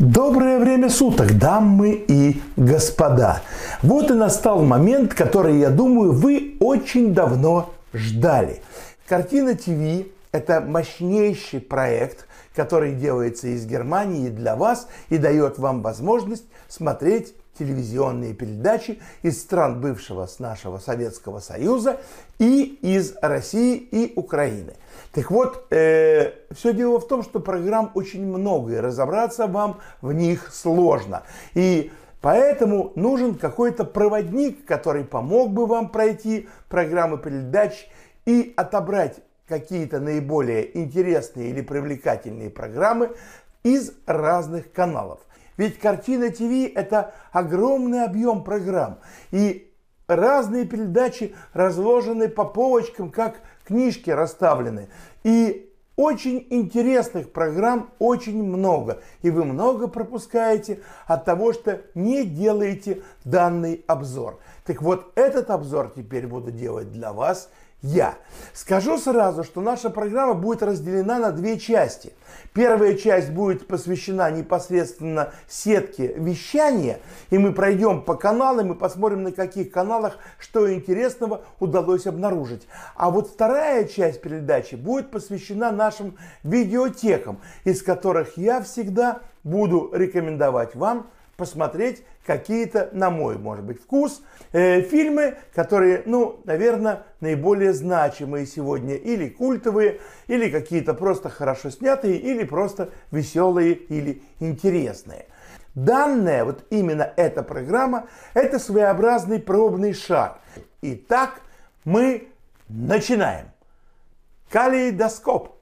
Доброе время суток, дамы и господа. Вот и настал момент, который, я думаю, вы очень давно ждали. Картина ТВ – это мощнейший проект, который делается из Германии для вас и дает вам возможность смотреть телевизионные передачи из стран бывшего с нашего Советского Союза и из России и Украины. Так вот, э, все дело в том, что программ очень много, и разобраться вам в них сложно. И Поэтому нужен какой-то проводник, который помог бы вам пройти программы передач и отобрать какие-то наиболее интересные или привлекательные программы из разных каналов. Ведь картина ТВ – это огромный объем программ. И разные передачи разложены по полочкам, как книжки расставлены. И очень интересных программ очень много, и вы много пропускаете от того, что не делаете данный обзор. Так вот, этот обзор теперь буду делать для вас я. Скажу сразу, что наша программа будет разделена на две части. Первая часть будет посвящена непосредственно сетке вещания, и мы пройдем по каналам и посмотрим, на каких каналах что интересного удалось обнаружить. А вот вторая часть передачи будет посвящена нашим видеотекам, из которых я всегда буду рекомендовать вам посмотреть какие-то, на мой, может быть, вкус, э, фильмы, которые, ну, наверное, наиболее значимые сегодня, или культовые, или какие-то просто хорошо снятые, или просто веселые, или интересные. Данная, вот именно эта программа, это своеобразный пробный шар. Итак, мы начинаем. Калейдоскоп.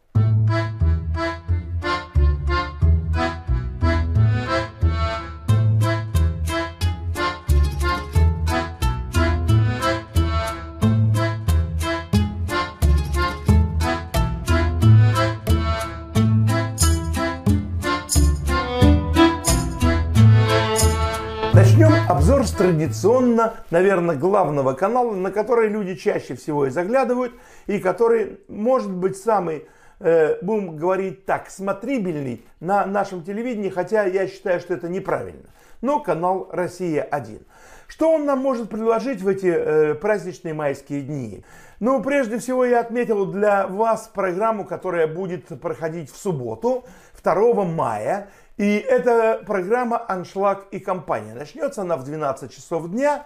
традиционно, наверное, главного канала, на который люди чаще всего и заглядывают, и который, может быть, самый, э, будем говорить так, смотрибельный на нашем телевидении, хотя я считаю, что это неправильно. Но канал «Россия-1». Что он нам может предложить в эти э, праздничные майские дни? Ну, прежде всего, я отметил для вас программу, которая будет проходить в субботу, 2 мая. И эта программа «Аншлаг и компания». Начнется она в 12 часов дня.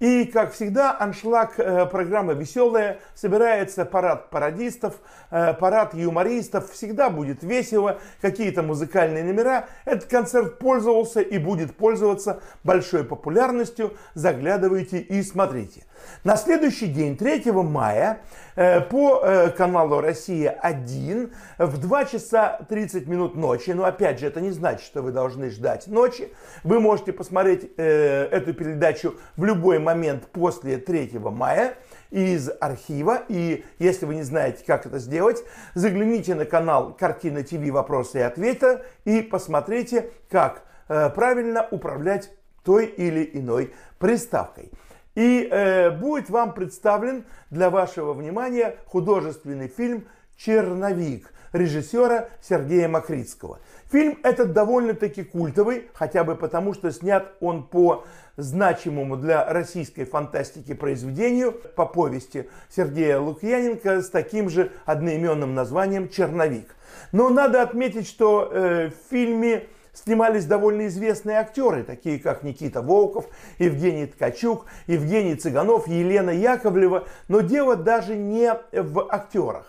И, как всегда, аншлаг э, программы веселая, собирается парад пародистов, э, парад юмористов, всегда будет весело, какие-то музыкальные номера. Этот концерт пользовался и будет пользоваться большой популярностью, заглядывайте и смотрите. На следующий день, 3 мая, э, по э, каналу «Россия-1» в 2 часа 30 минут ночи, но опять же, это не значит, что вы должны ждать ночи, вы можете посмотреть э, эту передачу в любой момент после 3 мая из архива. И если вы не знаете, как это сделать, загляните на канал «Картина ТВ. Вопросы и ответы» и посмотрите, как правильно управлять той или иной приставкой. И э, будет вам представлен для вашего внимания художественный фильм «Черновик» режиссера Сергея Макритского. Фильм этот довольно-таки культовый, хотя бы потому, что снят он по значимому для российской фантастики произведению по повести Сергея Лукьяненко с таким же одноименным названием «Черновик». Но надо отметить, что э, в фильме снимались довольно известные актеры, такие как Никита Волков, Евгений Ткачук, Евгений Цыганов, Елена Яковлева, но дело даже не в актерах.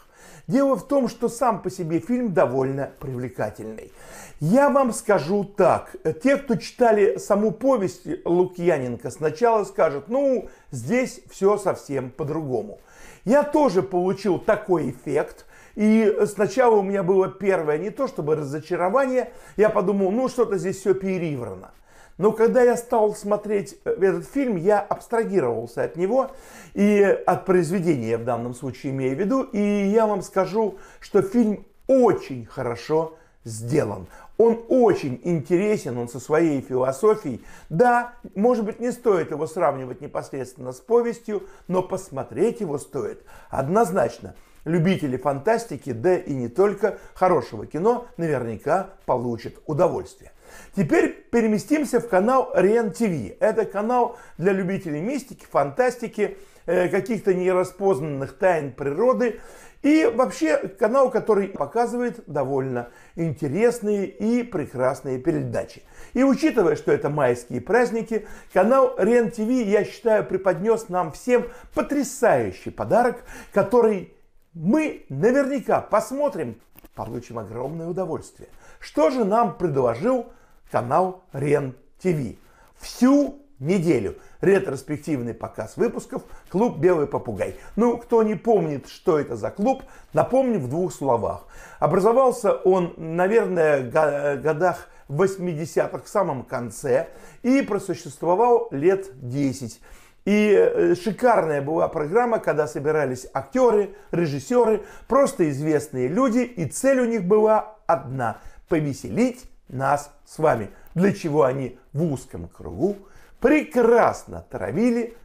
Дело в том, что сам по себе фильм довольно привлекательный. Я вам скажу так. Те, кто читали саму повесть Лукьяненко, сначала скажут, ну, здесь все совсем по-другому. Я тоже получил такой эффект, и сначала у меня было первое, не то чтобы разочарование, я подумал, ну что-то здесь все переврано. Но когда я стал смотреть э, этот фильм, я абстрагировался от него и от произведения в данном случае имею в виду. И я вам скажу, что фильм очень хорошо сделан. Он очень интересен, он со своей философией. Да, может быть, не стоит его сравнивать непосредственно с повестью, но посмотреть его стоит однозначно. Любители фантастики, да и не только, хорошего кино наверняка получат удовольствие. Теперь переместимся в канал Рен ТВ. Это канал для любителей мистики, фантастики, э, каких-то нераспознанных тайн природы. И вообще канал, который показывает довольно интересные и прекрасные передачи. И учитывая, что это майские праздники, канал Рен ТВ, я считаю, преподнес нам всем потрясающий подарок, который мы наверняка посмотрим, получим огромное удовольствие. Что же нам предложил канал Рен ТВ? Всю неделю ретроспективный показ выпусков «Клуб Белый попугай». Ну, кто не помнит, что это за клуб, напомню в двух словах. Образовался он, наверное, в годах 80-х, в самом конце, и просуществовал лет 10. И э, шикарная была программа, когда собирались актеры, режиссеры, просто известные люди, и цель у них была одна – повеселить нас с вами, для чего они в узком кругу прекрасно травили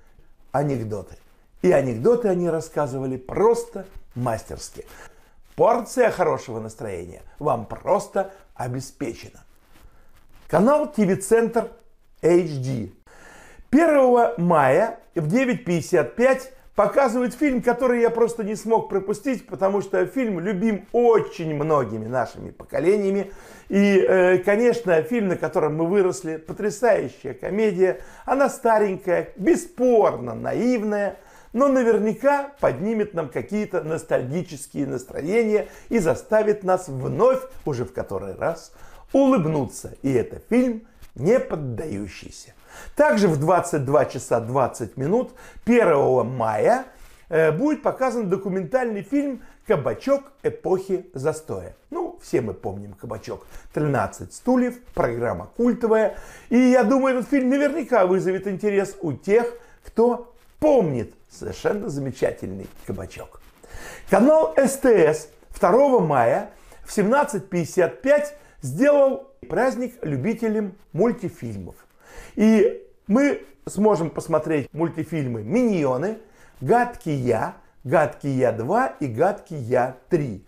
анекдоты. И анекдоты они рассказывали просто мастерски. Порция хорошего настроения вам просто обеспечена. Канал ТВ-центр HD 1 мая в 9.55 показывают фильм, который я просто не смог пропустить, потому что фильм любим очень многими нашими поколениями. И, э, конечно, фильм, на котором мы выросли, потрясающая комедия. Она старенькая, бесспорно наивная, но наверняка поднимет нам какие-то ностальгические настроения и заставит нас вновь, уже в который раз, улыбнуться. И это фильм «Не поддающийся». Также в 22 часа 20 минут 1 мая э, будет показан документальный фильм «Кабачок эпохи застоя». Ну, все мы помним «Кабачок». 13 стульев, программа культовая. И я думаю, этот фильм наверняка вызовет интерес у тех, кто помнит совершенно замечательный «Кабачок». Канал СТС 2 мая в 17.55 сделал праздник любителям мультифильмов – и мы сможем посмотреть мультифильмы «Миньоны», «Гадкий я», «Гадкий я 2» и «Гадкий я 3».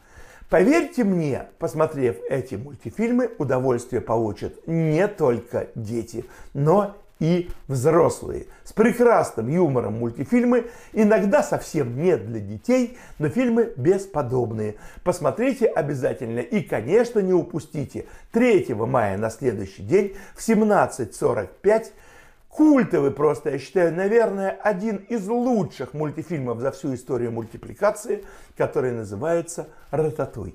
Поверьте мне, посмотрев эти мультифильмы, удовольствие получат не только дети, но и взрослые. С прекрасным юмором мультифильмы, иногда совсем не для детей, но фильмы бесподобные. Посмотрите обязательно и, конечно, не упустите 3 мая на следующий день в 17.45 Культовый просто, я считаю, наверное, один из лучших мультифильмов за всю историю мультипликации, который называется «Рататуй».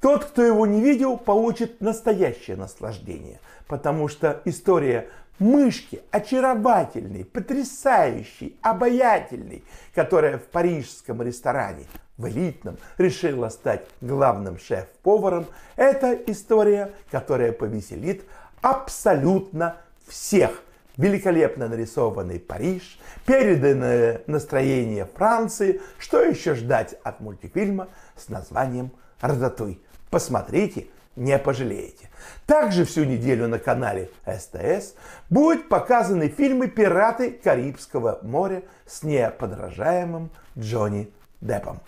Тот, кто его не видел, получит настоящее наслаждение, потому что история мышки очаровательной, потрясающей, обаятельной, которая в парижском ресторане в элитном решила стать главным шеф-поваром, это история, которая повеселит абсолютно всех. Великолепно нарисованный Париж, переданное настроение Франции, что еще ждать от мультфильма с названием «Рататуй». Посмотрите, не пожалеете. Также всю неделю на канале СТС будут показаны фильмы «Пираты Карибского моря» с неподражаемым Джонни Деппом.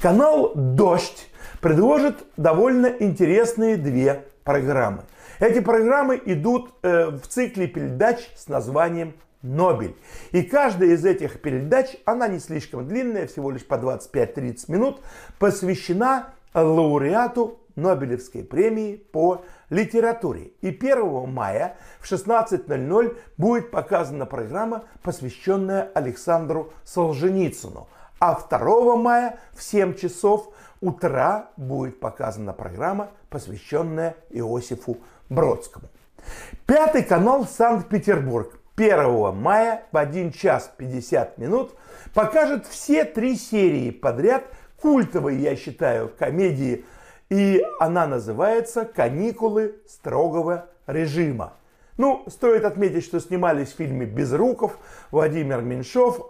Канал «Дождь» предложит довольно интересные две программы. Эти программы идут э, в цикле передач с названием Нобель. И каждая из этих передач, она не слишком длинная, всего лишь по 25-30 минут, посвящена лауреату Нобелевской премии по литературе. И 1 мая в 16.00 будет показана программа, посвященная Александру Солженицыну. А 2 мая в 7 часов утра будет показана программа, посвященная Иосифу Бродскому. Пятый канал Санкт-Петербург 1 мая в 1 час 50 минут покажет все три серии подряд культовой, я считаю, комедии и она называется «Каникулы строгого режима». Ну, стоит отметить, что снимались в фильме «Безруков» Владимир Меньшов,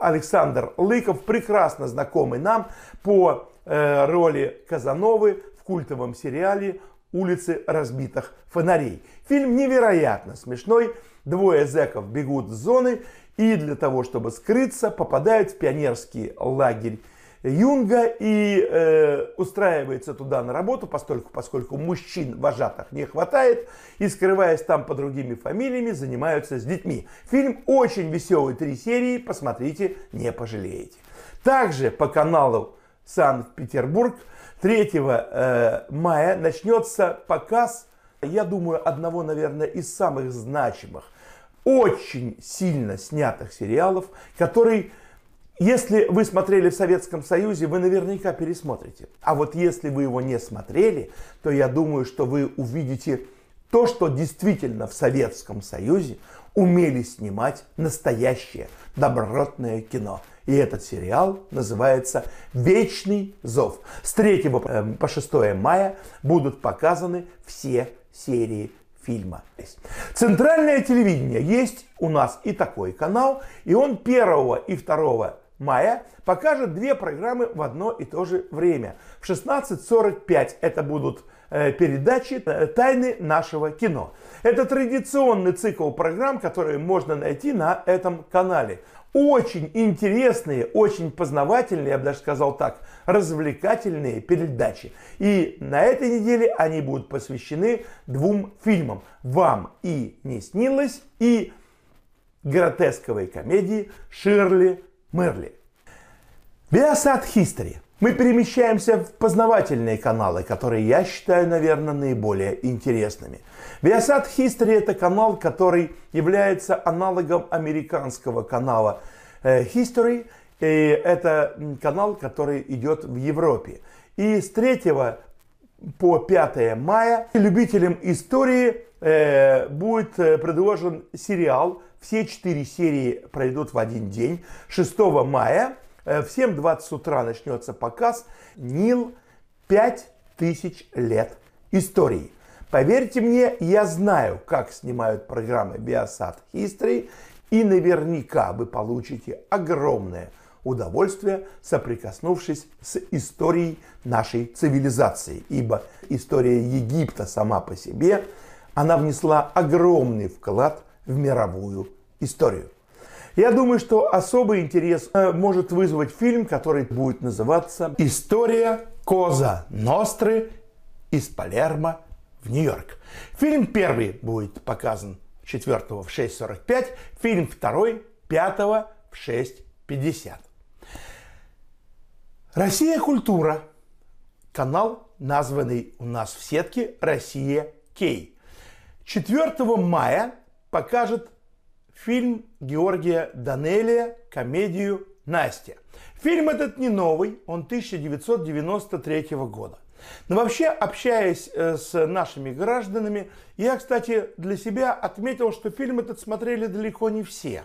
Александр Лыков, прекрасно знакомый нам по э, роли Казановы в культовом сериале «Улицы разбитых фонарей». Фильм невероятно смешной. Двое зэков бегут с зоны и для того, чтобы скрыться, попадают в пионерский лагерь Юнга и э, устраивается туда на работу, поскольку, поскольку мужчин вожатых не хватает, и скрываясь там по другими фамилиями, занимаются с детьми. Фильм очень веселый, три серии, посмотрите, не пожалеете. Также по каналу Санкт-Петербург 3 э, мая начнется показ, я думаю, одного, наверное, из самых значимых, очень сильно снятых сериалов, который если вы смотрели в Советском Союзе, вы наверняка пересмотрите. А вот если вы его не смотрели, то я думаю, что вы увидите то, что действительно в Советском Союзе умели снимать настоящее добротное кино. И этот сериал называется «Вечный зов». С 3 по 6 эм, мая будут показаны все серии фильма. Центральное телевидение есть у нас и такой канал, и он 1 и 2 мая покажет две программы в одно и то же время. В 16.45 это будут э, передачи э, «Тайны нашего кино». Это традиционный цикл программ, которые можно найти на этом канале. Очень интересные, очень познавательные, я бы даже сказал так, развлекательные передачи. И на этой неделе они будут посвящены двум фильмам «Вам и не снилось» и гротесковой комедии «Ширли Мерли. Viasat History. Мы перемещаемся в познавательные каналы, которые я считаю, наверное, наиболее интересными. Viasat History это канал, который является аналогом американского канала э, History. И это канал, который идет в Европе. И с 3 по 5 мая любителям истории э, будет э, предложен сериал все четыре серии пройдут в один день. 6 мая э, в 7.20 утра начнется показ «Нил. 5000 лет истории». Поверьте мне, я знаю, как снимают программы Биосад History, и наверняка вы получите огромное удовольствие, соприкоснувшись с историей нашей цивилизации. Ибо история Египта сама по себе, она внесла огромный вклад в мировую историю. Я думаю, что особый интерес э, может вызвать фильм, который будет называться «История Коза Ностры из Палермо в Нью-Йорк». Фильм первый будет показан 4 в 6.45, фильм второй 5 в 6.50. «Россия. Культура» – канал, названный у нас в сетке «Россия. Кей». 4 мая покажет фильм Георгия Данелия, комедию «Настя». Фильм этот не новый, он 1993 года. Но вообще, общаясь э, с нашими гражданами, я, кстати, для себя отметил, что фильм этот смотрели далеко не все.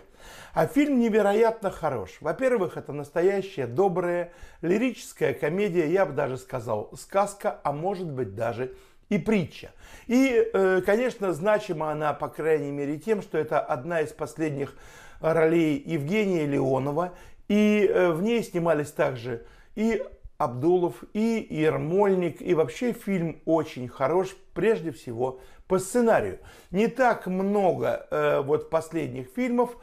А фильм невероятно хорош. Во-первых, это настоящая добрая лирическая комедия, я бы даже сказал, сказка, а может быть даже и притча. И, э, конечно, значима она, по крайней мере, тем, что это одна из последних ролей Евгения Леонова. И э, в ней снимались также и Абдулов, и Ермольник. И вообще фильм очень хорош, прежде всего, по сценарию. Не так много э, вот последних фильмов,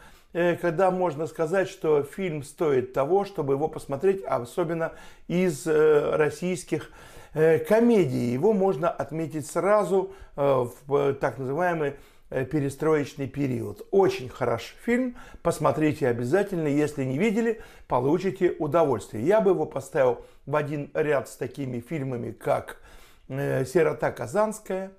когда можно сказать, что фильм стоит того, чтобы его посмотреть, особенно из российских фильмов Э, комедии. Его можно отметить сразу э, в э, так называемый перестроечный период. Очень хороший фильм, посмотрите обязательно, если не видели, получите удовольствие. Я бы его поставил в один ряд с такими фильмами, как «Сирота Казанская»,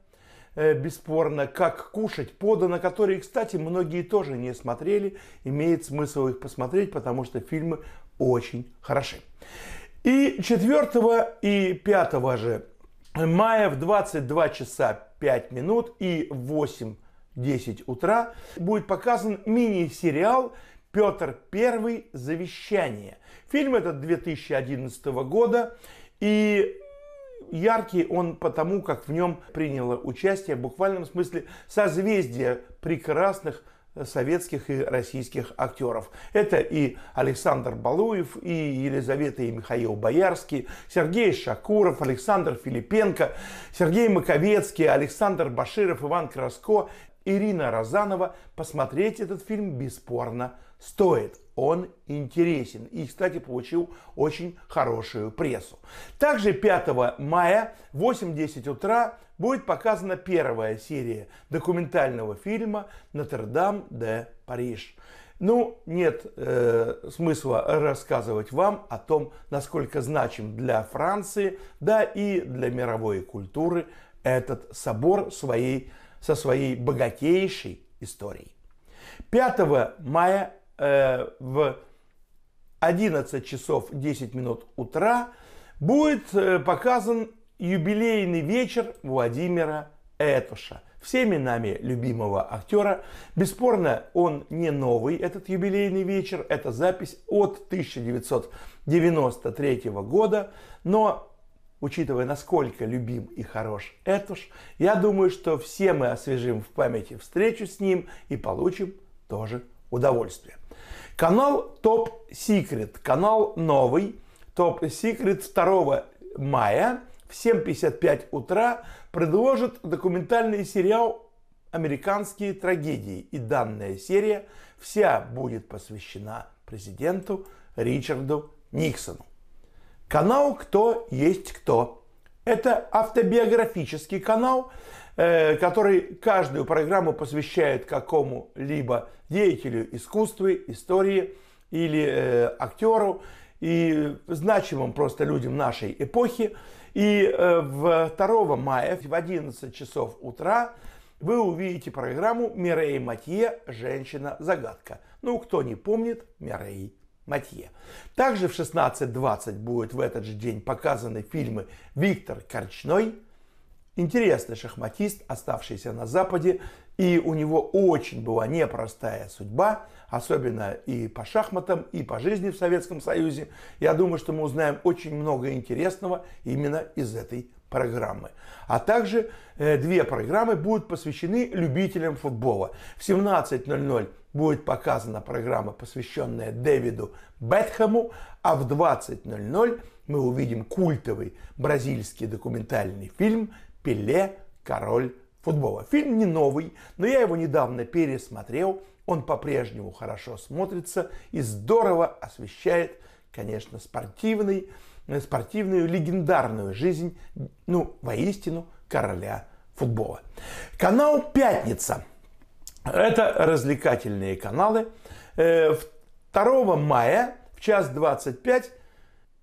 бесспорно, «Как кушать на которые, кстати, многие тоже не смотрели. Имеет смысл их посмотреть, потому что фильмы очень хороши. И 4 и 5 же мая в 22 часа 5 минут и 8.10 утра будет показан мини-сериал «Петр Первый: Завещание». Фильм этот 2011 года и яркий он потому, как в нем приняло участие в буквальном смысле созвездие прекрасных советских и российских актеров. Это и Александр Балуев, и Елизавета и Михаил Боярский, Сергей Шакуров, Александр Филипенко, Сергей Маковецкий, Александр Баширов, Иван Краско, Ирина Розанова. Посмотреть этот фильм бесспорно стоит. Он интересен и, кстати, получил очень хорошую прессу. Также 5 мая в 8-10 утра будет показана первая серия документального фильма «Нотр-Дам де Париж». Ну, нет э, смысла рассказывать вам о том, насколько значим для Франции, да и для мировой культуры этот собор своей, со своей богатейшей историей. 5 мая э, в 11 часов 10 минут утра будет э, показан юбилейный вечер Владимира Этуша, всеми нами любимого актера. Бесспорно, он не новый, этот юбилейный вечер, это запись от 1993 года, но учитывая, насколько любим и хорош Этуш, я думаю, что все мы освежим в памяти встречу с ним и получим тоже удовольствие. Канал Топ Секрет, канал новый, Топ Секрет 2 мая – в 7.55 утра предложит документальный сериал «Американские трагедии». И данная серия вся будет посвящена президенту Ричарду Никсону. Канал «Кто есть кто». Это автобиографический канал, э, который каждую программу посвящает какому-либо деятелю искусства, истории или э, актеру и значимым просто людям нашей эпохи – и 2 э, мая в 11 часов утра вы увидите программу Мирей Матье «Женщина-загадка». Ну, кто не помнит, Мирей Матье. Также в 16.20 будет в этот же день показаны фильмы Виктор Корчной, интересный шахматист, оставшийся на Западе, и у него очень была непростая судьба, особенно и по шахматам, и по жизни в Советском Союзе. Я думаю, что мы узнаем очень много интересного именно из этой программы. А также э, две программы будут посвящены любителям футбола. В 17.00 будет показана программа, посвященная Дэвиду Бетхэму, а в 20.00 мы увидим культовый бразильский документальный фильм «Пеле. Король футбола. Фильм не новый, но я его недавно пересмотрел. Он по-прежнему хорошо смотрится и здорово освещает, конечно, спортивный, э, спортивную легендарную жизнь, ну, воистину, короля футбола. Канал «Пятница». Это развлекательные каналы. 2 э, мая в час 25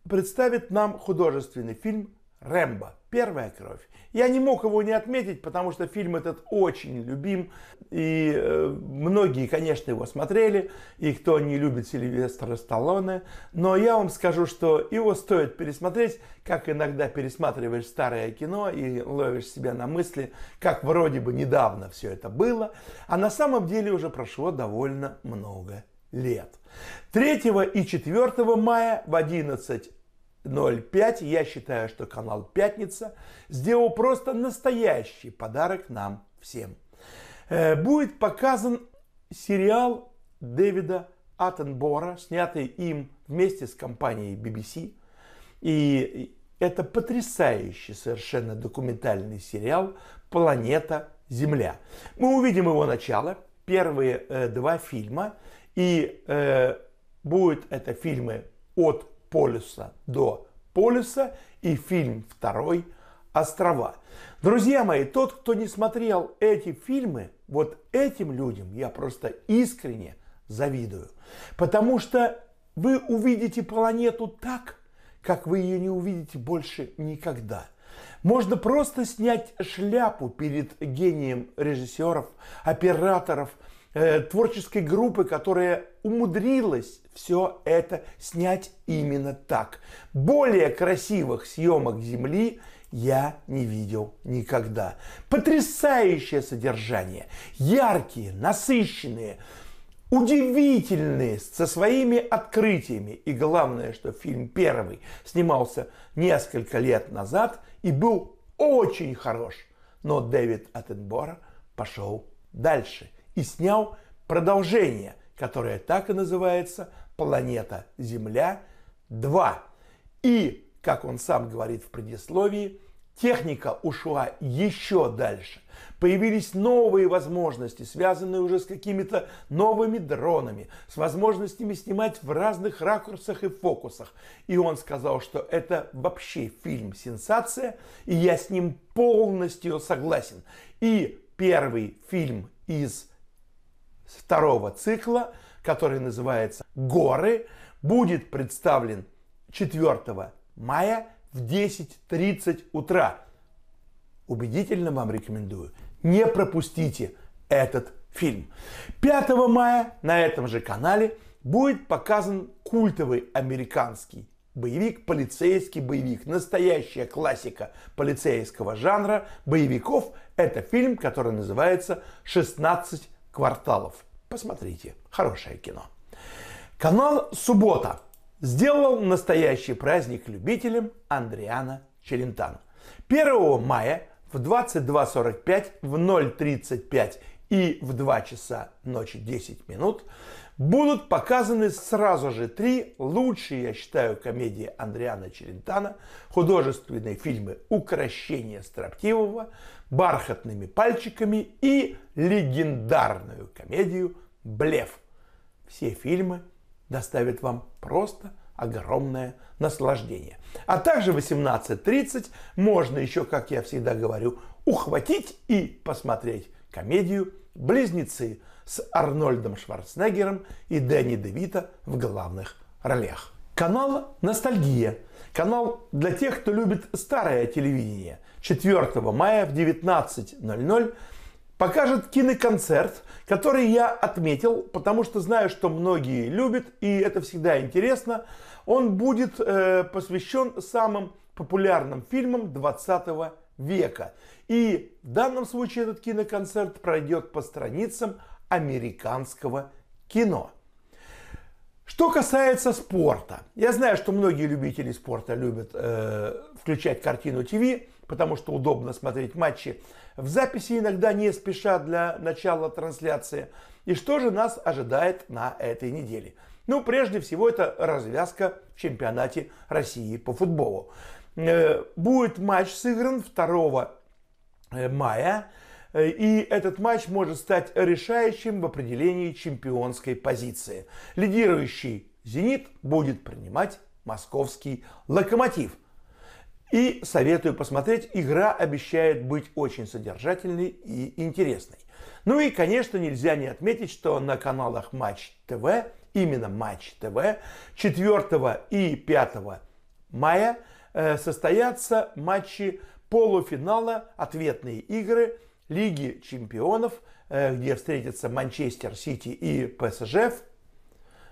представит нам художественный фильм Рэмбо. Первая кровь. Я не мог его не отметить, потому что фильм этот очень любим. И э, многие, конечно, его смотрели. И кто не любит Сильвестра Сталлоне. Но я вам скажу, что его стоит пересмотреть, как иногда пересматриваешь старое кино и ловишь себя на мысли, как вроде бы недавно все это было. А на самом деле уже прошло довольно много лет. 3 и 4 мая в 11 0.5, я считаю, что канал «Пятница» сделал просто настоящий подарок нам всем. Э, будет показан сериал Дэвида Аттенбора, снятый им вместе с компанией BBC. И это потрясающий совершенно документальный сериал «Планета Земля». Мы увидим его начало, первые э, два фильма, и э, будут это фильмы от полюса до полюса и фильм второй «Острова». Друзья мои, тот, кто не смотрел эти фильмы, вот этим людям я просто искренне завидую. Потому что вы увидите планету так, как вы ее не увидите больше никогда. Можно просто снять шляпу перед гением режиссеров, операторов – Э, творческой группы, которая умудрилась все это снять именно так. Более красивых съемок Земли я не видел никогда. Потрясающее содержание, яркие, насыщенные, удивительные со своими открытиями. И главное, что фильм первый снимался несколько лет назад и был очень хорош. Но Дэвид Аттенбора пошел дальше – и снял продолжение, которое так и называется «Планета Земля 2». И, как он сам говорит в предисловии, техника ушла еще дальше. Появились новые возможности, связанные уже с какими-то новыми дронами, с возможностями снимать в разных ракурсах и фокусах. И он сказал, что это вообще фильм-сенсация, и я с ним полностью согласен. И первый фильм из второго цикла, который называется «Горы», будет представлен 4 мая в 10.30 утра. Убедительно вам рекомендую. Не пропустите этот фильм. 5 мая на этом же канале будет показан культовый американский боевик, полицейский боевик, настоящая классика полицейского жанра боевиков. Это фильм, который называется «16 кварталов. Посмотрите, хорошее кино. Канал «Суббота» сделал настоящий праздник любителям Андриана Челентана. 1 мая в 22.45 в 0.35 и в 2 часа ночи 10 минут будут показаны сразу же три лучшие, я считаю, комедии Андриана Челентана, художественные фильмы «Укращение строптивого», «Бархатными пальчиками» и легендарную комедию «Блеф». Все фильмы доставят вам просто огромное наслаждение. А также 18.30 можно еще, как я всегда говорю, ухватить и посмотреть комедию «Близнецы» с Арнольдом Шварценеггером и Дэнни Девита в главных ролях. Канал «Ностальгия». Канал для тех, кто любит старое телевидение. 4 мая в 19.00 покажет киноконцерт, который я отметил, потому что знаю, что многие любят, и это всегда интересно. Он будет э, посвящен самым популярным фильмам 20 века. И в данном случае этот киноконцерт пройдет по страницам американского кино. Что касается спорта, я знаю, что многие любители спорта любят э, включать картину ТВ, потому что удобно смотреть матчи в записи, иногда не спеша для начала трансляции. И что же нас ожидает на этой неделе? Ну, прежде всего, это развязка в чемпионате России по футболу. Э, будет матч сыгран 2 э, мая. Э, и этот матч может стать решающим в определении чемпионской позиции. Лидирующий «Зенит» будет принимать московский «Локомотив». И советую посмотреть, игра обещает быть очень содержательной и интересной. Ну и, конечно, нельзя не отметить, что на каналах Матч ТВ, именно Матч ТВ, 4 и 5 мая – Э, состоятся матчи полуфинала, ответные игры Лиги чемпионов, э, где встретятся Манчестер Сити и ПСЖ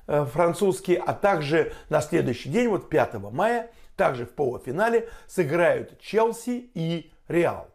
э, французские, а также на следующий день, вот 5 мая, также в полуфинале сыграют Челси и Реал.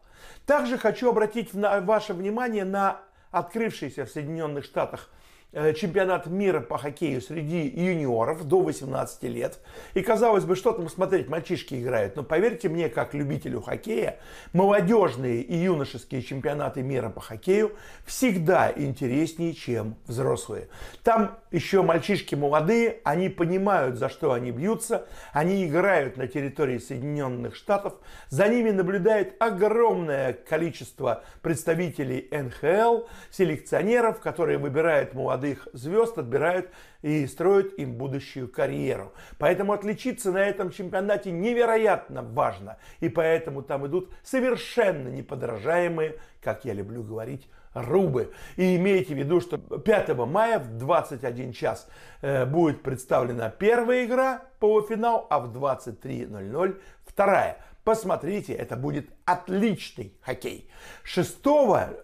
Также хочу обратить ваше внимание на открывшийся в Соединенных Штатах Э, чемпионат мира по хоккею среди юниоров до 18 лет. И казалось бы, что там смотреть, мальчишки играют. Но поверьте мне, как любителю хоккея, молодежные и юношеские чемпионаты мира по хоккею всегда интереснее, чем взрослые. Там еще мальчишки молодые, они понимают, за что они бьются, они играют на территории Соединенных Штатов, за ними наблюдает огромное количество представителей НХЛ, селекционеров, которые выбирают молодых молодых звезд отбирают и строят им будущую карьеру. Поэтому отличиться на этом чемпионате невероятно важно. И поэтому там идут совершенно неподражаемые, как я люблю говорить, рубы. И имейте в виду, что 5 мая в 21 час э, будет представлена первая игра полуфинал, а в 23.00 вторая. Посмотрите, это будет отличный хоккей. 6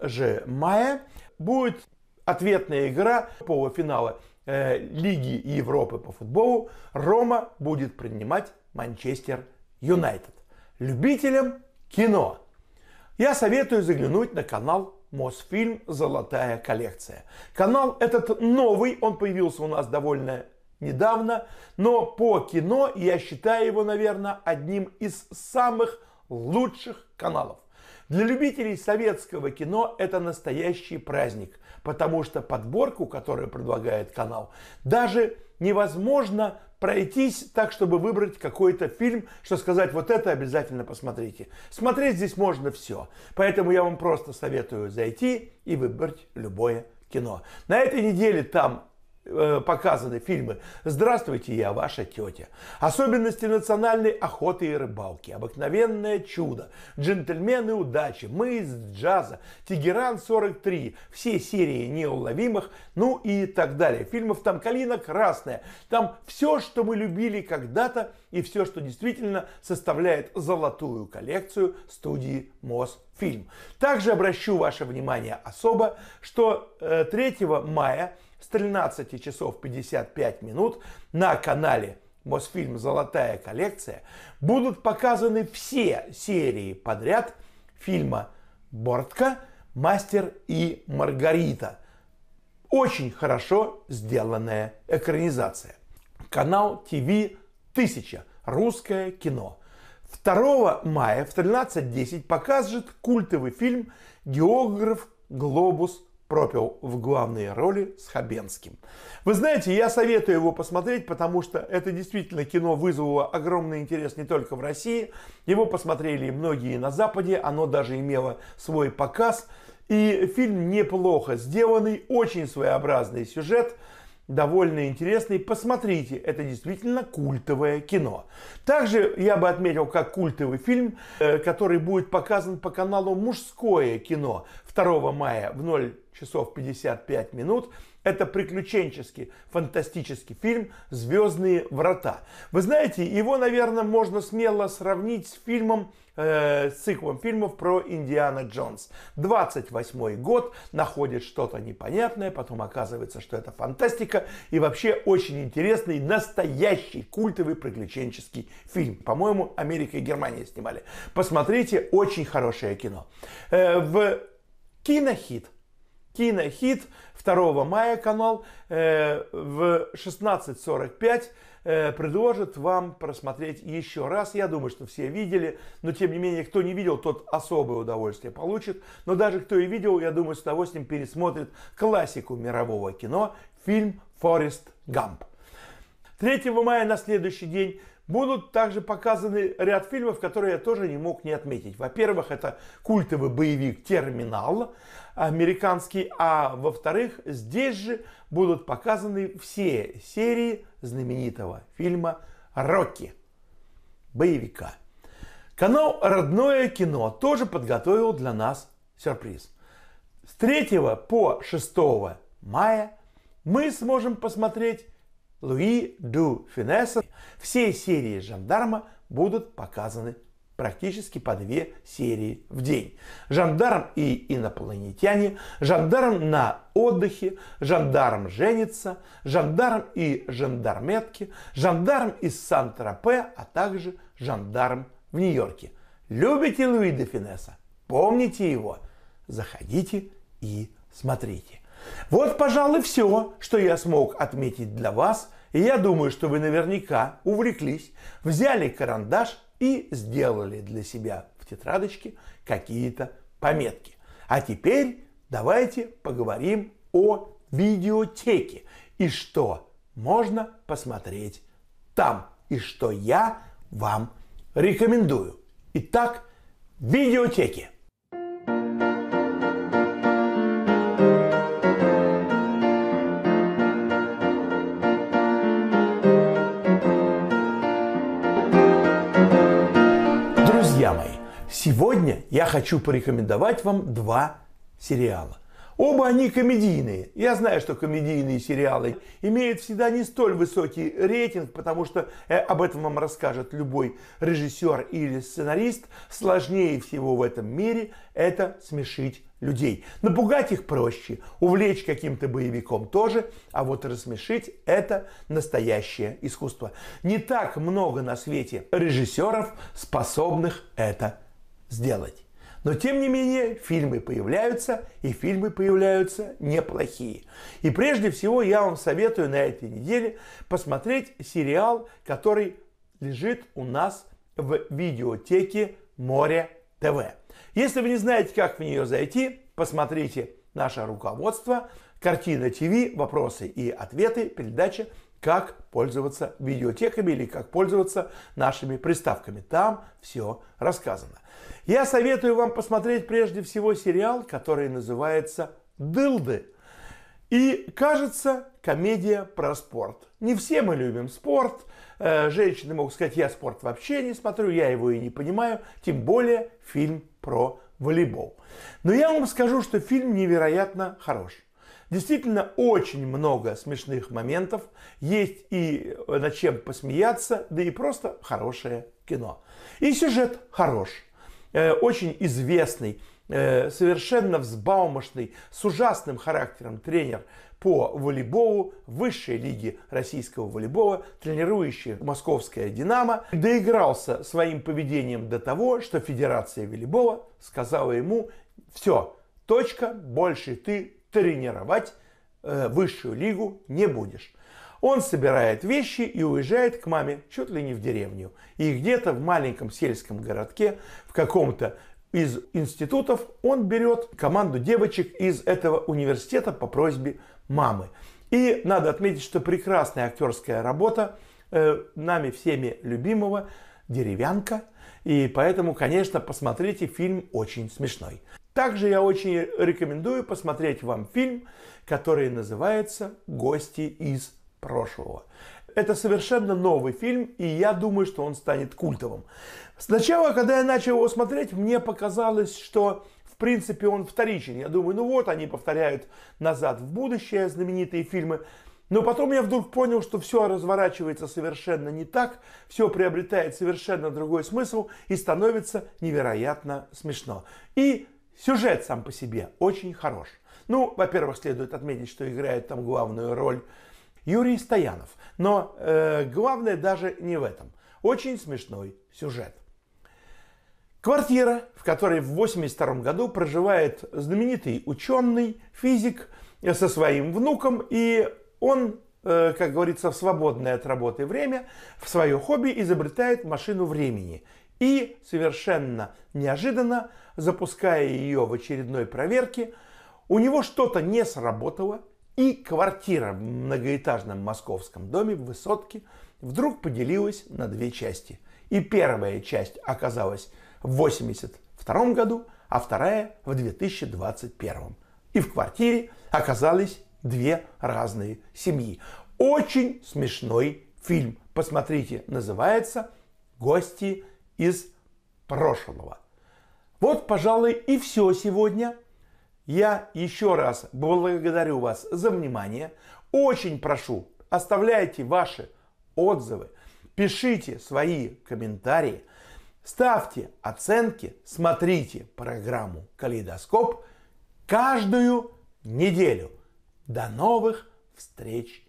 же мая будет ответная игра полуфинала э, Лиги Европы по футболу Рома будет принимать Манчестер Юнайтед. Любителям кино я советую заглянуть на канал Мосфильм «Золотая коллекция». Канал этот новый, он появился у нас довольно недавно, но по кино я считаю его, наверное, одним из самых лучших каналов. Для любителей советского кино это настоящий праздник потому что подборку, которую предлагает канал, даже невозможно пройтись так, чтобы выбрать какой-то фильм, что сказать, вот это обязательно посмотрите. Смотреть здесь можно все. Поэтому я вам просто советую зайти и выбрать любое кино. На этой неделе там Э, показаны фильмы «Здравствуйте, я ваша тетя», «Особенности национальной охоты и рыбалки», «Обыкновенное чудо», «Джентльмены удачи», «Мы из джаза», «Тегеран-43», все серии неуловимых, ну и так далее. Фильмов там «Калина красная», там все, что мы любили когда-то и все, что действительно составляет золотую коллекцию студии «Мосфильм». Также обращу ваше внимание особо, что 3 э, мая – с 13 часов 55 минут на канале Мосфильм «Золотая коллекция» будут показаны все серии подряд фильма «Бортка», «Мастер и Маргарита». Очень хорошо сделанная экранизация. Канал ТВ 1000 «Русское кино». 2 мая в 13.10 покажет культовый фильм «Географ Глобус пропил в главные роли с Хабенским. Вы знаете, я советую его посмотреть, потому что это действительно кино вызвало огромный интерес не только в России. Его посмотрели многие на Западе, оно даже имело свой показ. И фильм неплохо сделанный, очень своеобразный сюжет, довольно интересный. Посмотрите, это действительно культовое кино. Также я бы отметил как культовый фильм, э, который будет показан по каналу «Мужское кино» 2 мая в 0 часов 55 минут. Это приключенческий, фантастический фильм «Звездные врата». Вы знаете, его, наверное, можно смело сравнить с фильмом, э, с циклом фильмов про Индиана Джонс. 28 год, находит что-то непонятное, потом оказывается, что это фантастика и вообще очень интересный, настоящий культовый приключенческий фильм. По-моему, Америка и Германия снимали. Посмотрите, очень хорошее кино. Э, в кинохит – Кинохит 2 мая канал э, в 16.45 э, предложит вам просмотреть еще раз. Я думаю, что все видели, но тем не менее, кто не видел, тот особое удовольствие получит. Но даже кто и видел, я думаю, с удовольствием пересмотрит классику мирового кино, фильм «Форест Гамп». 3 мая на следующий день Будут также показаны ряд фильмов, которые я тоже не мог не отметить. Во-первых, это культовый боевик «Терминал» американский, а во-вторых, здесь же будут показаны все серии знаменитого фильма «Рокки» боевика. Канал «Родное кино» тоже подготовил для нас сюрприз. С 3 по 6 мая мы сможем посмотреть Луи Ду Финесса. Все серии «Жандарма» будут показаны практически по две серии в день. Жандарм и инопланетяне, жандарм на отдыхе, жандарм женится, жандарм и жандарметки, жандарм из Сан-Тропе, а также жандарм в Нью-Йорке. Любите Луи де Финесса? Помните его? Заходите и смотрите. Вот, пожалуй, все, что я смог отметить для вас. И я думаю, что вы наверняка увлеклись, взяли карандаш и сделали для себя в тетрадочке какие-то пометки. А теперь давайте поговорим о видеотеке и что можно посмотреть там, и что я вам рекомендую. Итак, видеотеки. хочу порекомендовать вам два сериала. Оба они комедийные. Я знаю, что комедийные сериалы имеют всегда не столь высокий рейтинг, потому что э, об этом вам расскажет любой режиссер или сценарист. Сложнее всего в этом мире это смешить людей. Напугать их проще, увлечь каким-то боевиком тоже, а вот рассмешить – это настоящее искусство. Не так много на свете режиссеров, способных это сделать. Но тем не менее, фильмы появляются, и фильмы появляются неплохие. И прежде всего я вам советую на этой неделе посмотреть сериал, который лежит у нас в видеотеке «Море ТВ». Если вы не знаете, как в нее зайти, посмотрите наше руководство, картина ТВ, вопросы и ответы, передача как пользоваться видеотеками или как пользоваться нашими приставками. Там все рассказано. Я советую вам посмотреть прежде всего сериал, который называется «Дылды». И, кажется, комедия про спорт. Не все мы любим спорт. Э, женщины могут сказать, я спорт вообще не смотрю, я его и не понимаю. Тем более фильм про волейбол. Но я вам скажу, что фильм невероятно хорош. Действительно, очень много смешных моментов. Есть и над чем посмеяться, да и просто хорошее кино. И сюжет хорош. Э, очень известный, э, совершенно взбаумошный, с ужасным характером тренер по волейболу высшей лиги российского волейбола, тренирующий московское «Динамо», доигрался своим поведением до того, что Федерация волейбола сказала ему «Все, точка, больше ты тренировать э, высшую лигу не будешь. Он собирает вещи и уезжает к маме чуть ли не в деревню. И где-то в маленьком сельском городке, в каком-то из институтов, он берет команду девочек из этого университета по просьбе мамы. И надо отметить, что прекрасная актерская работа э, нами всеми любимого «Деревянка». И поэтому, конечно, посмотрите фильм очень смешной. Также я очень рекомендую посмотреть вам фильм, который называется «Гости из прошлого». Это совершенно новый фильм, и я думаю, что он станет культовым. Сначала, когда я начал его смотреть, мне показалось, что в принципе он вторичен. Я думаю, ну вот, они повторяют «Назад в будущее» знаменитые фильмы. Но потом я вдруг понял, что все разворачивается совершенно не так, все приобретает совершенно другой смысл и становится невероятно смешно. И Сюжет сам по себе очень хорош. Ну, во-первых, следует отметить, что играет там главную роль Юрий Стоянов. Но э, главное даже не в этом. Очень смешной сюжет. Квартира, в которой в 1982 году проживает знаменитый ученый, физик э, со своим внуком, и он, э, как говорится, в свободное от работы время, в свое хобби изобретает машину времени. И совершенно неожиданно запуская ее в очередной проверке, у него что-то не сработало, и квартира в многоэтажном московском доме в высотке вдруг поделилась на две части. И первая часть оказалась в 1982 году, а вторая в 2021. И в квартире оказались две разные семьи. Очень смешной фильм. Посмотрите, называется «Гости из прошлого». Вот, пожалуй, и все сегодня. Я еще раз благодарю вас за внимание. Очень прошу, оставляйте ваши отзывы, пишите свои комментарии, ставьте оценки, смотрите программу «Калейдоскоп» каждую неделю. До новых встреч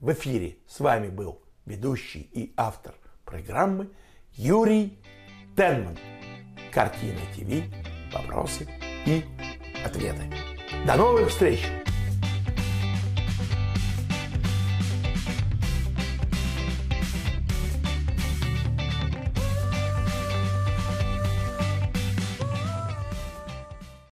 в эфире. С вами был ведущий и автор программы Юрий Тенман картины, ТВ. Вопросы и ответы. До новых встреч!